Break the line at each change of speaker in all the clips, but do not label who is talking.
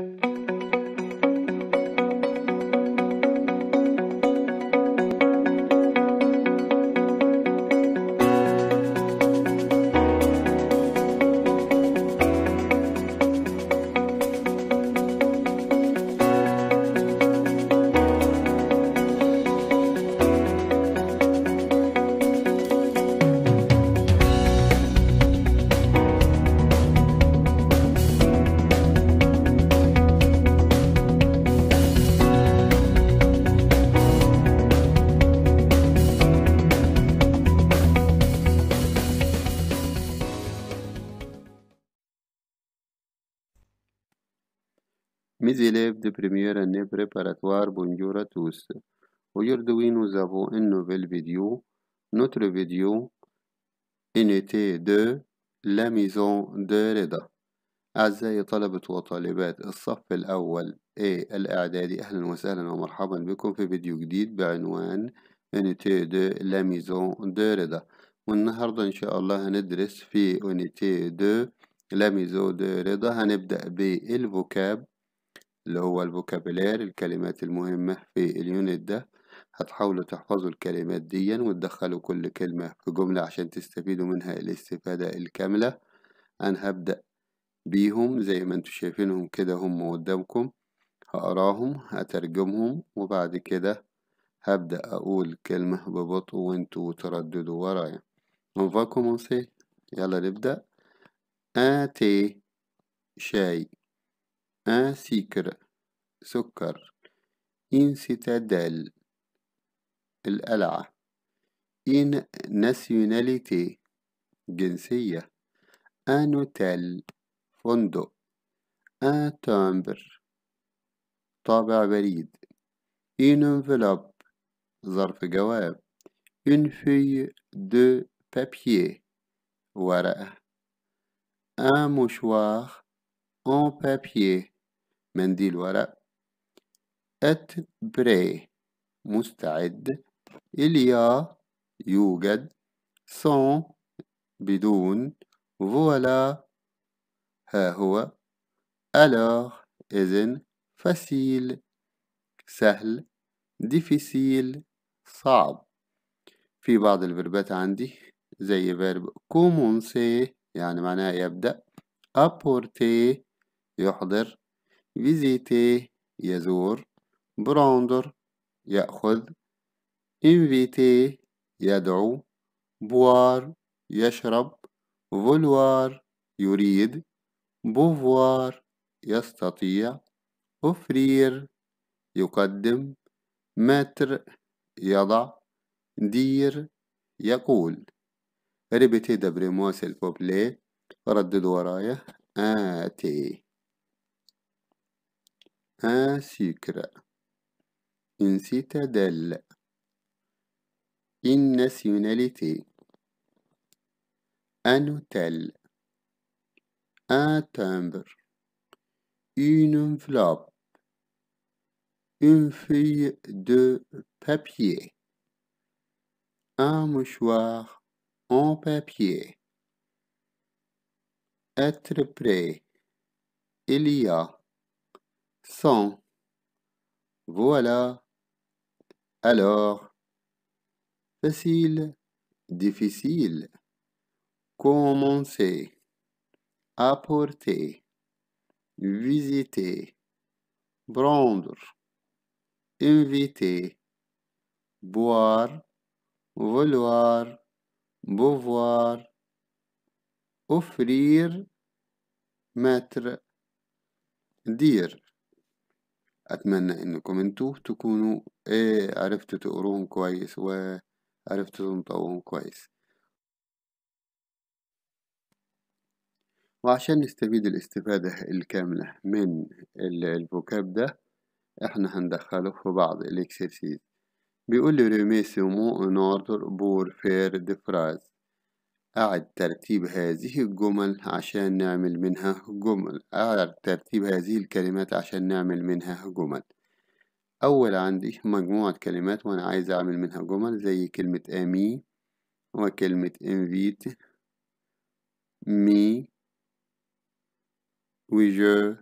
thank you Mes élèves de première année préparatoire, bonjour à tous. Aujourd'hui, nous avons une nouvelle vidéo. Notre vidéo unité 2 La maison de Reda. أعزائي طلبة وطالبات الصف الأول A الإعدادي أهلا وسهلا ومرحبا بكم في فيديو جديد بعنوان unité 2 La maison de Reda. والنهاردة إن شاء الله هندرس في unité 2 La maison de Reda هنبدأ بالفوكاب اللي هو الفوكابلير الكلمات المهمة في اليونت ده هتحاولوا تحفظوا الكلمات دي وتدخلوا كل كلمة في جملة عشان تستفيدوا منها الاستفادة الكاملة أنا هبدأ بيهم زي ما انتوا شايفينهم كده هم قدامكم هقراهم هترجمهم وبعد كده هبدأ أقول كلمة ببطء وانتوا ترددوا ورايا On يلا نبدأ أتي شاي un sucre سكر in إنسيتاديل القلعة in ناسيوناليتي جنسية un hôtel فندق un timbre طابع بريد إن انفلوب ظرف جواب une feuille de papier ورقة un mouchoir en papier منديل ورق ات بري مستعد إليا يوجد سون بدون فوالا ها هو ألوغ إذن فسيل سهل ديفيسيل صعب في بعض الفربات عندي زي فيرب كومونسي يعني معناها يبدأ أبورتي يحضر فيزيتي يزور براندر يأخذ انفيتي يدعو بوار يشرب فولوار يريد بوفوار يستطيع أوفرير يقدم متر يضع دير يقول ريبيتي دبريموس البوبلي بوبلي ردد ورايا آتي un sucre, une citadelle, une nationalité, un hôtel, un timbre, une enveloppe, une feuille de papier, un mouchoir en papier, être prêt, il y a sans, Voilà. Alors. Facile. Difficile. Commencer. Apporter. Visiter. Prendre. Inviter. Boire. Vouloir. Beauvoir. Offrir. Mettre. Dire. أتمنى إنكم انتوا تكونوا إيه عرفتوا تقروهم كويس وعرفتوا تنطقوهم كويس وعشان نستفيد الاستفادة الكاملة من الفوكاب ده احنا هندخله في بعض الاكسرسيز بيقول لي ان اوردر بور فير دفراز أعد ترتيب هذه الجمل عشان نعمل منها جمل أعد ترتيب هذه الكلمات عشان نعمل منها جمل أول عندي مجموعة كلمات وأنا عايز أعمل منها جمل زي كلمة أمي وكلمة انفيت مي وجو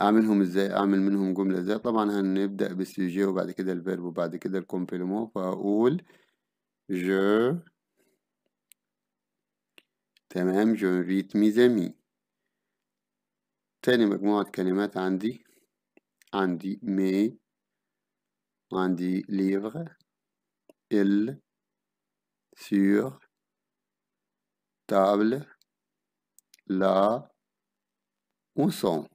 أعملهم إزاي أعمل منهم جملة إزاي طبعا هنبدأ بالسوجي وبعد كده الفيرب وبعد كده الكومبلمون فأقول je تمام جونريت ميزامي تاني مجموعة كلمات عندي عندي مي عندي ليفغ ال سور تابل لا وسون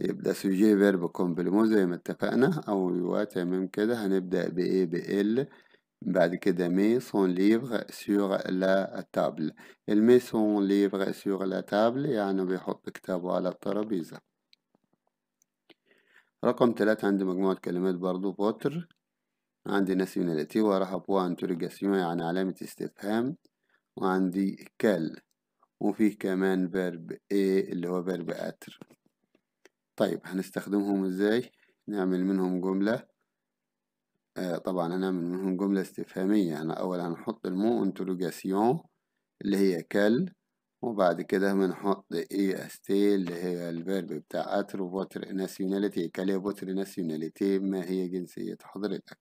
يبدأ سجيه فيرب كومبلمون زي ما اتفقنا أول تمام كده هنبدأ بإيه بإل بعد كده مي سون ليفغ سور لا تابل المي سون ليفغ سور لا تابل يعني بيحط كتابه على الترابيزة رقم ثلاثة عندي مجموعة كلمات برضو بوتر عندي ناسيوناليتي وراها بوان ترجسيون يعني علامة استفهام وعندي كال وفيه كمان فيرب ايه اللي هو فيرب اتر طيب هنستخدمهم ازاي نعمل منهم جملة آه، طبعا طبعا هنعمل منهم جملة استفهامية أنا أولا هنحط المو انتروجاسيون اللي هي كل وبعد كده بنحط اي استي اللي هي الفيرب بتاع اترو بوتر ناسيوناليتي كاليا بوتر ناسيوناليتي ما هي جنسية حضرتك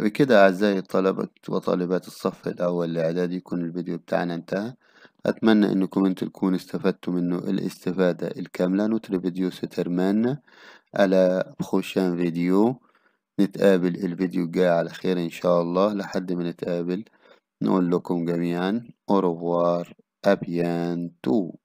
بكده أعزائي الطلبة وطالبات الصف الأول لإعدادي يكون الفيديو بتاعنا انتهى أتمنى أنكم انت تكونوا استفدتوا منه الاستفادة الكاملة نتر فيديو سترمان على خوشان فيديو نتقابل الفيديو الجاي على خير إن شاء الله لحد ما نتقابل نقول لكم جميعا أوروفوار أبيان تو